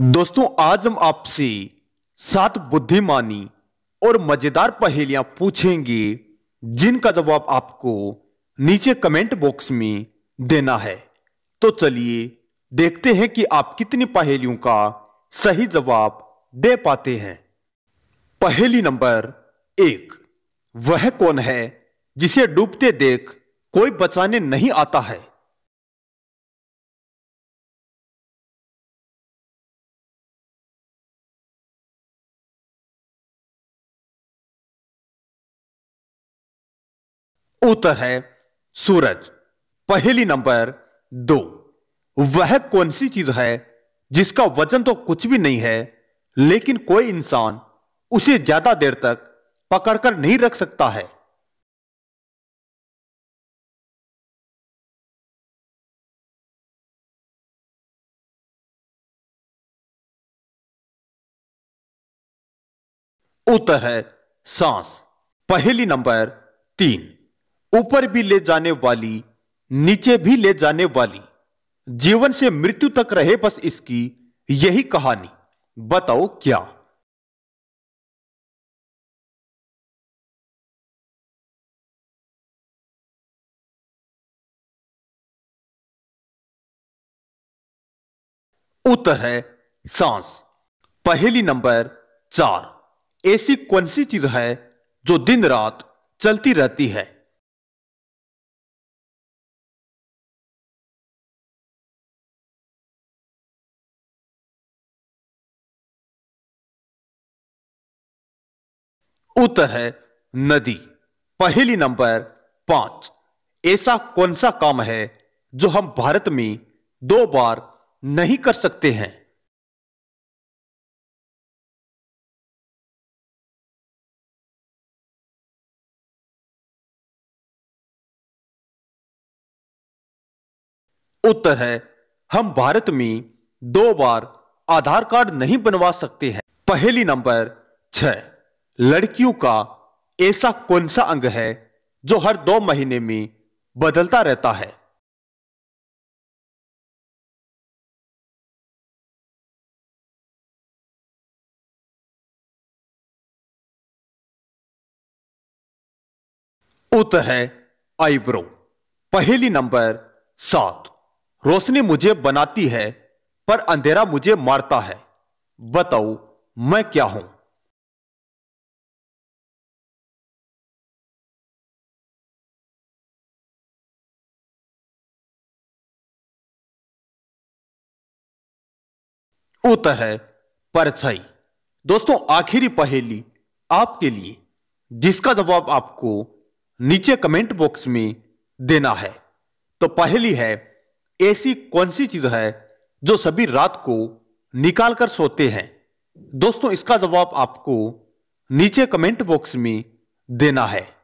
दोस्तों आज हम आपसे सात बुद्धिमानी और मजेदार पहेलियां पूछेंगे जिनका जवाब आपको नीचे कमेंट बॉक्स में देना है तो चलिए देखते हैं कि आप कितनी पहेलियों का सही जवाब दे पाते हैं पहेली नंबर एक वह कौन है जिसे डूबते देख कोई बचाने नहीं आता है उत्तर है सूरज पहली नंबर दो वह कौन सी चीज है जिसका वजन तो कुछ भी नहीं है लेकिन कोई इंसान उसे ज्यादा देर तक पकड़कर नहीं रख सकता है उत्तर है सांस पहली नंबर तीन ऊपर भी ले जाने वाली नीचे भी ले जाने वाली जीवन से मृत्यु तक रहे बस इसकी यही कहानी बताओ क्या उत्तर है सांस पहली नंबर चार ऐसी कौन सी चीज है जो दिन रात चलती रहती है उत्तर है नदी पहली नंबर पांच ऐसा कौन सा काम है जो हम भारत में दो बार नहीं कर सकते हैं उत्तर है हम भारत में दो बार आधार कार्ड नहीं बनवा सकते हैं पहली नंबर छह लड़कियों का ऐसा कौन सा अंग है जो हर दो महीने में बदलता रहता है उत्तर है आईब्रो पहली नंबर सात रोशनी मुझे बनाती है पर अंधेरा मुझे मारता है बताओ मैं क्या हूं उत्तर है परछाई दोस्तों आखिरी पहेली आपके लिए जिसका जवाब आपको नीचे कमेंट बॉक्स में देना है तो पहली है ऐसी कौन सी चीज है जो सभी रात को निकाल कर सोते हैं दोस्तों इसका जवाब आपको नीचे कमेंट बॉक्स में देना है